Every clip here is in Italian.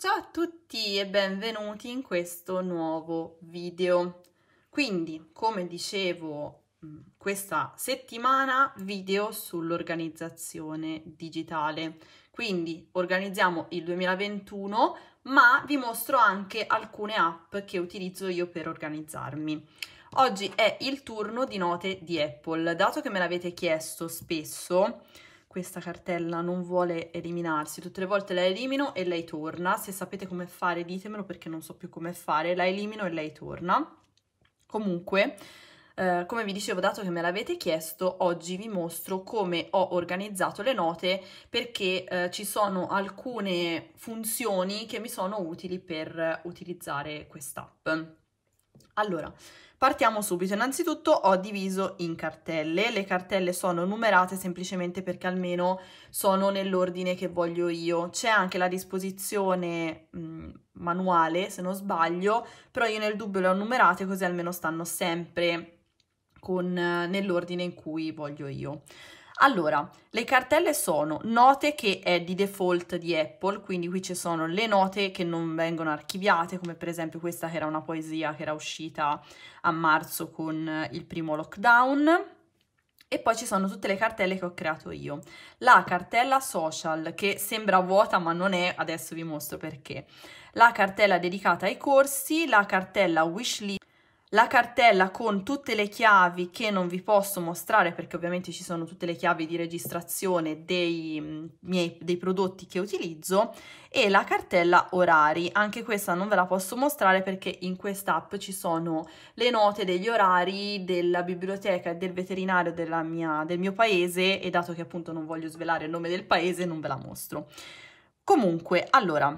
Ciao a tutti e benvenuti in questo nuovo video. Quindi, come dicevo, mm, questa settimana video sull'organizzazione digitale. Quindi organizziamo il 2021, ma vi mostro anche alcune app che utilizzo io per organizzarmi. Oggi è il turno di note di Apple. Dato che me l'avete chiesto spesso, questa cartella non vuole eliminarsi, tutte le volte la elimino e lei torna, se sapete come fare ditemelo perché non so più come fare, la elimino e lei torna. Comunque, eh, come vi dicevo, dato che me l'avete chiesto, oggi vi mostro come ho organizzato le note perché eh, ci sono alcune funzioni che mi sono utili per utilizzare quest'app. Allora, Partiamo subito, innanzitutto ho diviso in cartelle, le cartelle sono numerate semplicemente perché almeno sono nell'ordine che voglio io, c'è anche la disposizione mh, mm, manuale se non sbaglio, però io nel dubbio le ho numerate così almeno stanno sempre con, eh, nell'ordine in cui voglio io. Allora, le cartelle sono note che è di default di Apple, quindi qui ci sono le note che non vengono archiviate, come per esempio questa che era una poesia che era uscita a marzo con il primo lockdown. E poi ci sono tutte le cartelle che ho creato io. La cartella social, che sembra vuota ma non è, adesso vi mostro perché. La cartella dedicata ai corsi, la cartella wishlist, la cartella con tutte le chiavi che non vi posso mostrare perché ovviamente ci sono tutte le chiavi di registrazione dei, mm, miei, dei prodotti che utilizzo e la cartella orari, anche questa non ve la posso mostrare perché in quest'app ci sono le note degli orari della biblioteca e del veterinario mia, del mio paese e dato che appunto non voglio svelare il nome del paese non ve la mostro. Comunque, allora,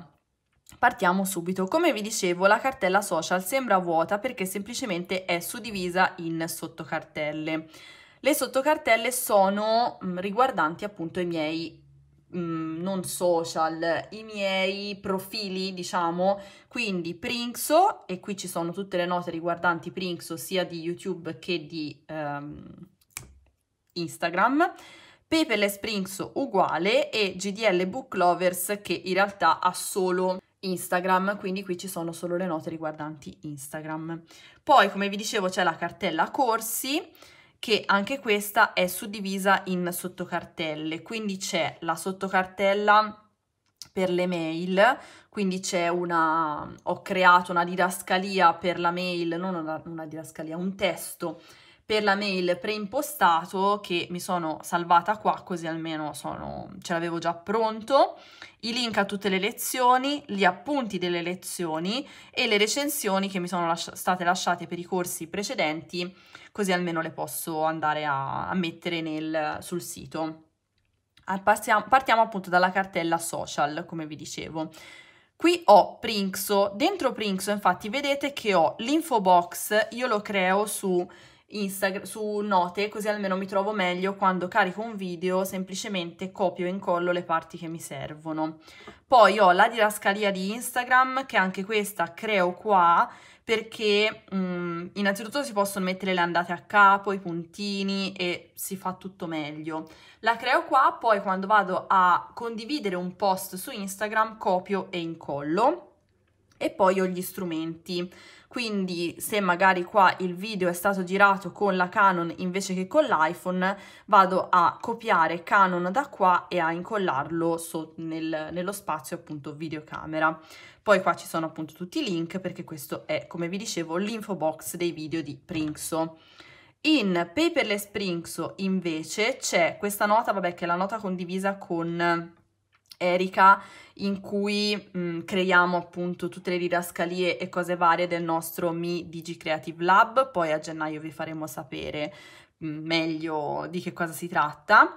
Partiamo subito. Come vi dicevo, la cartella social sembra vuota perché semplicemente è suddivisa in sottocartelle. Le sottocartelle sono mm, riguardanti appunto i miei mh, mm, non social, i miei profili, diciamo, quindi Prinxo e qui ci sono tutte le note riguardanti Prinxo sia di YouTube che di ehm, Instagram. Paperless Prinxo uguale e GDL Book Lovers che in realtà ha solo Instagram, quindi qui ci sono solo le note riguardanti Instagram. Poi, come vi dicevo, c'è la cartella corsi, che anche questa è suddivisa in sottocartelle, quindi c'è la sottocartella per le mail, quindi c'è una, ho creato una didascalia per la mail, non una, una didascalia, un testo per la mail preimpostato che mi sono salvata qua così almeno sono, ce l'avevo già pronto, i link a tutte le lezioni, gli appunti delle lezioni e le recensioni che mi sono lascia state lasciate per i corsi precedenti così almeno le posso andare a, a mettere nel, sul sito. Ah, Passiamo, partiamo appunto dalla cartella social come vi dicevo. Qui ho Prinxo, dentro Prinxo infatti vedete che ho l'info box, io lo creo su Instagram, su note, così almeno mi trovo meglio quando carico un video, semplicemente copio e incollo le parti che mi servono. Poi ho la didascalia di Instagram, che anche questa creo qua, perché um, innanzitutto si possono mettere le andate a capo, i puntini e si fa tutto meglio. La creo qua, poi quando vado a condividere un post su Instagram copio e incollo e poi ho gli strumenti. Quindi se magari qua il video è stato girato con la Canon invece che con l'iPhone, vado a copiare Canon da qua e a incollarlo so nel, nello spazio appunto videocamera. Poi qua ci sono appunto tutti i link perché questo è, come vi dicevo, l'info box dei video di Prinxo. In Paperless Prinxo invece c'è questa nota, vabbè che è la nota condivisa con Erika in cui mh, mm, creiamo appunto tutte le didascalie e cose varie del nostro Mi Digi Creative Lab, poi a gennaio vi faremo sapere mh, mm, meglio di che cosa si tratta.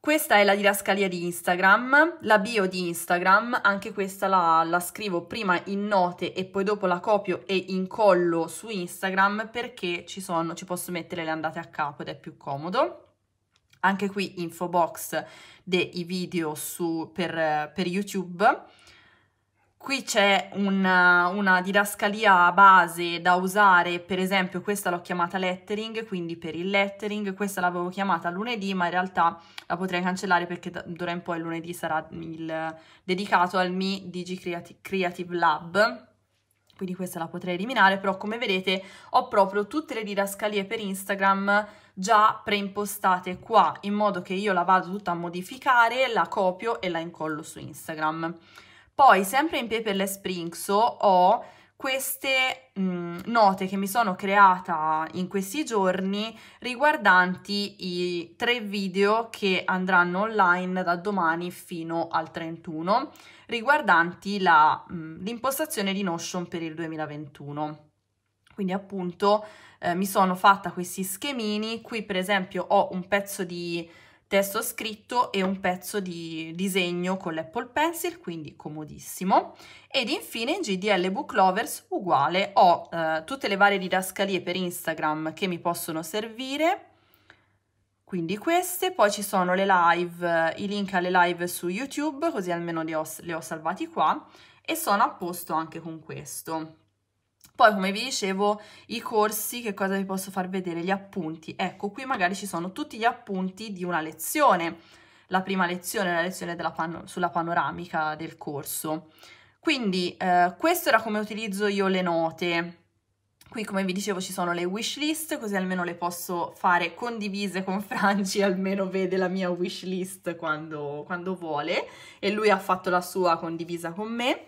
Questa è la didascalia di Instagram, la bio di Instagram, anche questa la, la, scrivo prima in note e poi dopo la copio e incollo su Instagram perché ci, sono, ci posso mettere le andate a capo ed è più comodo anche qui info box dei video su, per, per YouTube. Qui c'è una, una, didascalia base da usare, per esempio questa l'ho chiamata lettering, quindi per il lettering, questa l'avevo chiamata lunedì, ma in realtà la potrei cancellare perché d'ora in poi lunedì sarà il, dedicato al Mi Digi Creative Lab, quindi questa la potrei eliminare, però come vedete ho proprio tutte le didascalie per Instagram già preimpostate qua, in modo che io la vado tutta a modificare, la copio e la incollo su Instagram. Poi sempre in Paperless Prinxo ho queste mh, note che mi sono creata in questi giorni riguardanti i tre video che andranno online da domani fino al 31 riguardanti l'impostazione di Notion per il 2021. Quindi appunto eh, mi sono fatta questi schemini, qui per esempio ho un pezzo di testo scritto e un pezzo di disegno con l'Apple Pencil, quindi comodissimo. Ed infine in GDL Book Lovers uguale, ho eh, tutte le varie didascalie per Instagram che mi possono servire, quindi queste, poi ci sono le live, eh, i link alle live su YouTube, così almeno li ho, le ho salvati qua, e sono a posto anche con questo. Poi, come vi dicevo, i corsi, che cosa vi posso far vedere? Gli appunti. Ecco, qui magari ci sono tutti gli appunti di una lezione. La prima lezione la lezione pano sulla panoramica del corso. Quindi eh, questo era come utilizzo io le note. Qui, come vi dicevo, ci sono le wishlist, così almeno le posso fare condivise con Franci, almeno vede la mia wishlist quando, quando vuole. E lui ha fatto la sua condivisa con me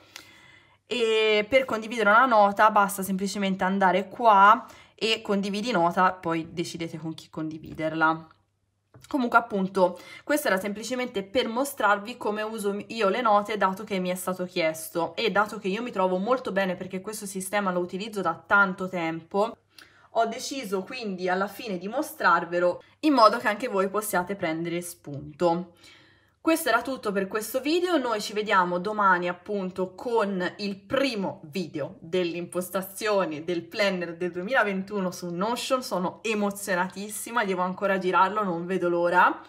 e per condividere una nota basta semplicemente andare qua e condividi nota, poi decidete con chi condividerla. Comunque appunto questo era semplicemente per mostrarvi come uso io le note dato che mi è stato chiesto e dato che io mi trovo molto bene perché questo sistema lo utilizzo da tanto tempo ho deciso quindi alla fine di mostrarvelo in modo che anche voi possiate prendere spunto. Questo era tutto per questo video, noi ci vediamo domani appunto con il primo video dell'impostazione del planner del 2021 su Notion, sono emozionatissima, devo ancora girarlo, non vedo l'ora.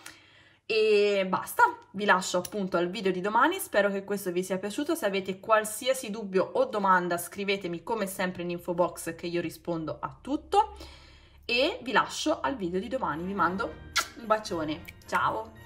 E basta, vi lascio appunto al video di domani, spero che questo vi sia piaciuto, se avete qualsiasi dubbio o domanda scrivetemi come sempre in info box che io rispondo a tutto e vi lascio al video di domani, vi mando un bacione, ciao!